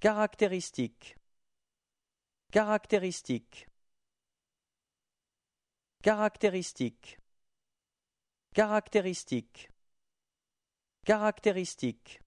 Caractéristique Caractéristique Caractéristique Caractéristique Caractéristique